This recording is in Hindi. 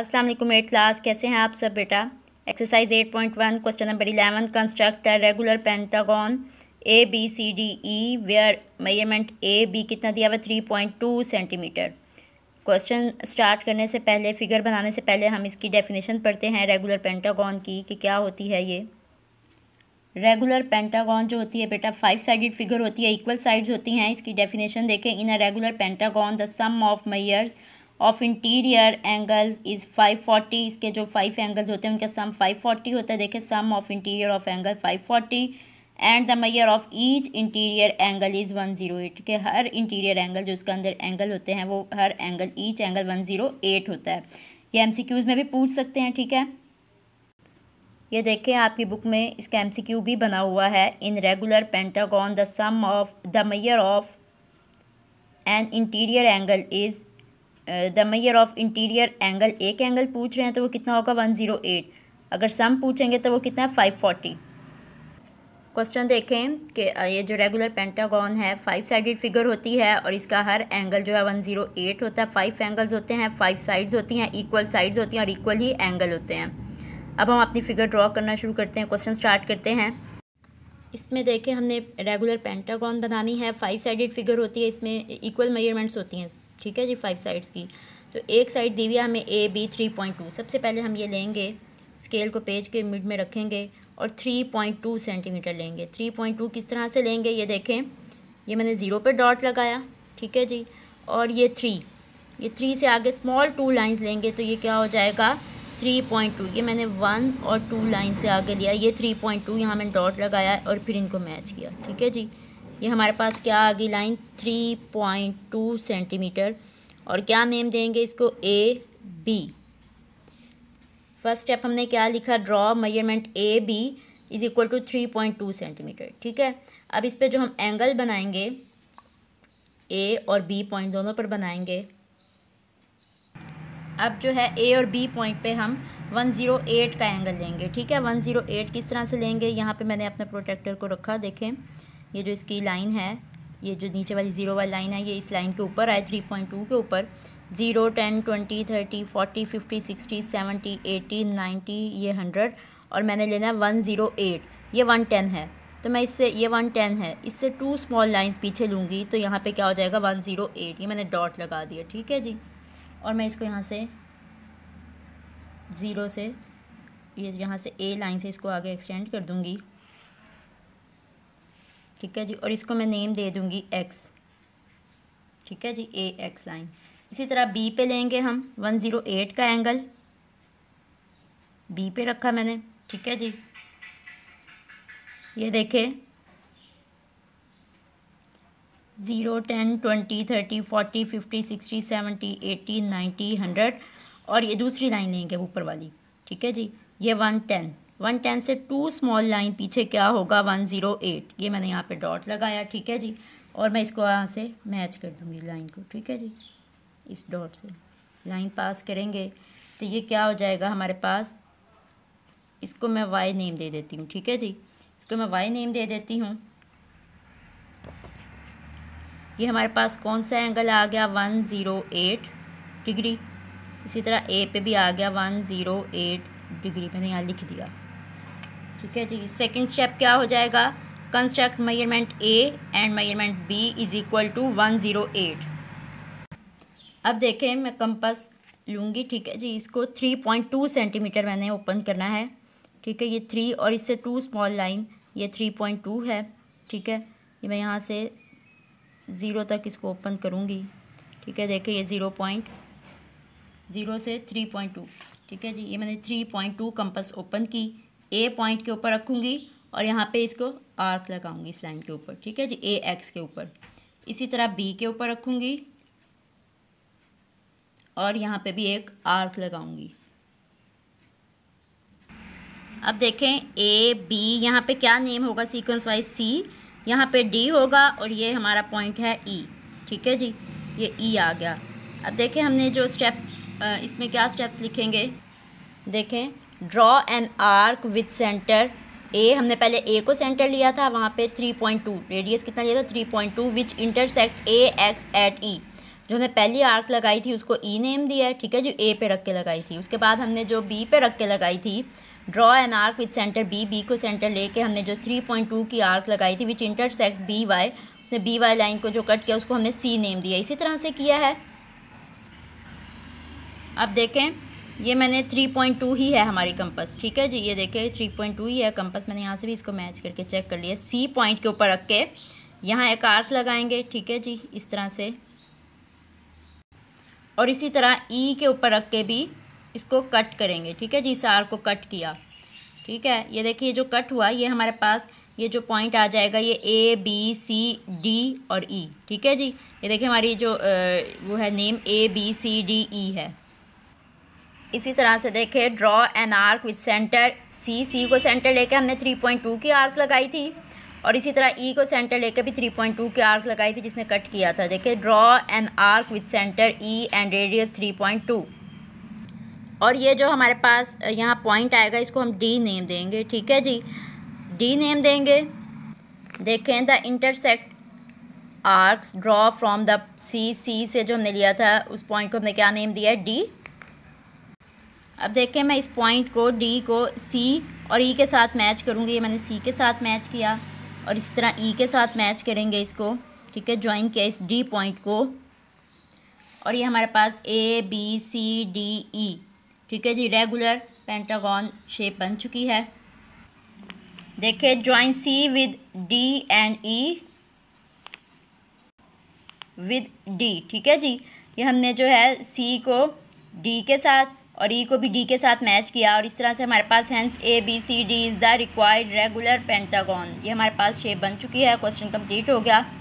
अस्सलाम वालेकुम एट क्लास कैसे हैं आप सब बेटा exercise eight point one question number eleven construct regular pentagon A B C D E where measurement A B कितना दिया हुआ three point two centimetre question start करने से पहले फिगर बनाने से पहले हम इसकी डेफिनेशन पढ़ते हैं रेगुलर पेंटागॉन की कि क्या होती है ये रेगुलर पेंटागॉन जो होती है बेटा फाइव साइडेड फिगर होती है इक्वल साइड्स होती हैं इसकी डेफिनेशन देखें in a regular pentagon the sum of measures of interior angles is five forty इसके जो फाइव एंगल्स होते हैं उनका सम फाइव फोर्टी होता है देखिए sum of interior of angle five forty and the measure of each interior angle is one zero eight के हर इंटीरियर एंगल जो उसके अंदर एंगल होते हैं वो हर angle each angle one zero eight होता है ये एम सी क्यूज़ में भी पूछ सकते हैं ठीक है ये देखें आपकी बुक में इसका एम सी क्यू भी बना हुआ है in regular pentagon the sum of the measure of and interior angle is the measure of interior angle एक एंगल पूछ रहे हैं तो वो कितना होगा वन ज़ीरो एट अगर सम पूछेंगे तो वो कितना है फाइव फोर्टी क्वेश्चन देखें कि ये जो रेगुलर पेंटागॉन है फाइव साइडेड फिगर होती है और इसका हर एंगल जो है वन ज़ीरो एट होता है फाइव एंगल्स होते हैं फाइव साइड्स होती हैं इक्वल साइड्स होती हैं और इक्वल ही एंगल होते हैं अब हम अपनी फिगर ड्रॉ करना शुरू करते हैं क्वेश्चन स्टार्ट करते हैं इसमें देखें हमने रेगुलर पेंटागॉन बनानी है फाइव साइडेड फिगर होती है इसमें इक्वल मेजरमेंट्स होती हैं ठीक है जी फाइव साइड्स की तो एक साइड दी हुई हमें A B three point two सबसे पहले हम ये लेंगे स्केल को पेज के मिड में रखेंगे और थ्री पॉइंट टू सेंटीमीटर लेंगे थ्री पॉइंट टू किस तरह से लेंगे ये देखें ये मैंने ज़ीरो पर डॉट लगाया ठीक है जी और ये थ्री ये थ्री से आगे स्मॉल टू लाइन्स लेंगे तो ये क्या हो जाएगा थ्री पॉइंट टू ये मैंने वन और टू लाइन से आगे लिया ये थ्री पॉइंट टू यहाँ मैंने डॉट लगाया और फिर इनको मैच किया ठीक है जी ये हमारे पास क्या आ गई line three point two centimetre और क्या नेम देंगे इसको ए बी फर्स्ट स्टेप हमने क्या लिखा draw measurement A B is equal to three point two centimetre ठीक है अब इस पर जो हम एंगल बनाएंगे ए और बी पॉइंट दोनों पर बनाएंगे अब जो है ए और बी पॉइंट पे हम 108 का एंगल लेंगे ठीक है 108 किस तरह से लेंगे यहाँ पे मैंने अपने प्रोटेक्टर को रखा देखें ये जो इसकी लाइन है ये जो नीचे वाली ज़ीरो वाली लाइन है ये इस लाइन के ऊपर आए थ्री पॉइंट टू के ऊपर zero ten twenty thirty forty fifty sixty seventy eighty ninety ये हंड्रेड और मैंने लेना है वन ज़ीरो एट ये वन टेन है तो मैं इससे ये वन टेन है इससे टू स्मॉल लाइंस पीछे लूँगी तो यहाँ पे क्या हो जाएगा वन ज़ीरो एट ये मैंने डॉट लगा दिया ठीक है जी और मैं इसको यहाँ से ज़ीरो से ये यहाँ से ए लाइन से इसको आगे एक्सटेंड कर दूँगी ठीक है जी और इसको मैं नेम दे दूँगी एक्स ठीक है जी ए एक्स लाइन इसी तरह बी पे लेंगे हम वन ज़ीरो एट का एंगल बी पे रखा मैंने ठीक है जी ये देखें zero ten twenty thirty forty fifty sixty seventy eighty ninety hundred और ये दूसरी लाइन लेंगे ऊपर वाली ठीक है जी ये वन टेन वन टेन से टू स्मॉल लाइन पीछे क्या होगा वन ज़ीरो एट ये मैंने यहाँ पे डॉट लगाया ठीक है जी और मैं इसको यहाँ से मैच कर दूँगी लाइन को ठीक है जी इस डॉट से लाइन पास करेंगे तो ये क्या हो जाएगा हमारे पास इसको मैं वाई नेम दे देती हूँ ठीक है जी इसको मैं वाई नेम दे देती हूँ ये हमारे पास कौन सा एंगल आ गया वन ज़ीरो एट डिग्री इसी तरह ए पे भी आ गया वन ज़ीरो एट डिग्री मैंने यहाँ लिख दिया ठीक है जी सेकेंड स्टेप क्या हो जाएगा construct measurement A and measurement B is equal to one zero eight अब देखें मैं कंपस लूँगी ठीक है जी इसको थ्री पॉइंट टू सेंटीमीटर मैंने ओपन करना है ठीक है ये थ्री और इससे टू स्मॉल लाइन ये थ्री पॉइंट टू है ठीक है ये मैं यहाँ से ज़ीरो तक इसको ओपन करूँगी ठीक है देखिए ये ज़ीरो पॉइंट ज़ीरो से थ्री पॉइंट टू ठीक है जी ये मैंने three point two compass open की ए पॉइंट के ऊपर रखूँगी और यहाँ पे इसको आर्क लगाऊँगी इस लाइन के ऊपर ठीक है जी ए एक्स के ऊपर इसी तरह बी के ऊपर रखूँगी और यहाँ पे भी एक आर्क लगाऊंगी अब देखें ए बी यहाँ पे क्या नेम होगा सीक्वेंस वाइज सी यहाँ पे डी होगा और ये हमारा पॉइंट है ई e, ठीक है जी ये ई e आ गया अब देखें हमने जो स्टेप इसमें क्या स्टेप्स लिखेंगे देखें draw an arc with centre A हमने पहले ए को सेंटर लिया था वहाँ पे 3.2 रेडियस कितना लिया था 3.2 which intersect A X at E जो हमने पहली आर्क लगाई थी उसको ई e नेम दिया है ठीक है जो ए पे रख के लगाई थी उसके बाद हमने जो बी पे रख के लगाई थी draw an arc with centre B B को सेंटर लेके हमने जो थ्री पॉइंट टू की आर्क लगाई थी विच इंटरसेक्ट बी वाई उसने बी वाई लाइन को जो कट किया उसको हमने सी नेम दिया इसी तरह से किया है अब देखें ये मैंने थ्री पॉइंट टू ही है हमारी कंपस ठीक है जी ये देखें थ्री पॉइंट टू ही है कंपस मैंने यहाँ से भी इसको मैच करके चेक कर लिया सी पॉइंट के ऊपर रख के यहाँ एक आर्क लगाएंगे ठीक है जी इस तरह से और इसी तरह ई e के ऊपर रख के भी इसको कट करेंगे ठीक है जी इस आर को कट किया ठीक है ये देखिए ये जो कट हुआ ये हमारे पास ये जो पॉइंट आ जाएगा ये ए बी सी डी और ई e, ठीक है जी ये देखिए हमारी जो आ, वो है name A B C D E है इसी तरह से देखें draw an arc with centre C C को सेंटर लेके हमने थ्री पॉइंट टू की आर्क लगाई थी और इसी तरह ई e को सेंटर लेकर भी 3.2 के आर्क लगाई थी जिसने कट किया था देखिए draw an arc with centre E and radius 3.2 और ये जो हमारे पास यहाँ पॉइंट आएगा इसको हम डी नेम देंगे ठीक है जी डी नेम देंगे देखें the intersect arcs draw from the C C से जो हमने लिया था उस पॉइंट को हमने क्या नेम दिया है डी अब देखें मैं इस पॉइंट को डी को सी और ई e के साथ मैच करूँगी ये मैंने सी के साथ मैच किया और इस तरह ई e के साथ मैच करेंगे इसको ठीक है ज्वाइन किया इस डी पॉइंट को और ये हमारे पास ए बी सी डी ई ठीक है जी रेगुलर पेंटागॉन शेप बन चुकी है देखिए join C with D and E with D ठीक है जी ये हमने जो है सी को डी के साथ और ई e को भी डी के साथ मैच किया और इस तरह से हमारे पास hence A B C D is the required regular pentagon ये हमारे पास शेप बन चुकी है क्वेश्चन कंप्लीट हो गया